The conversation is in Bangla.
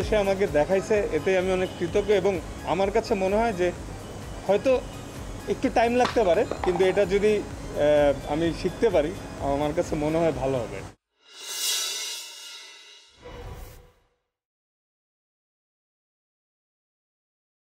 এসে আমাকে দেখাইছে এতে আমি অনেক কৃতজ্ঞ এবং আমার কাছে মনে হয় যে হয়তো একটু টাইম লাগতে পারে কিন্তু এটা যদি আমি শিখতে পারি আমার কাছে মনে হয় ভালো হবে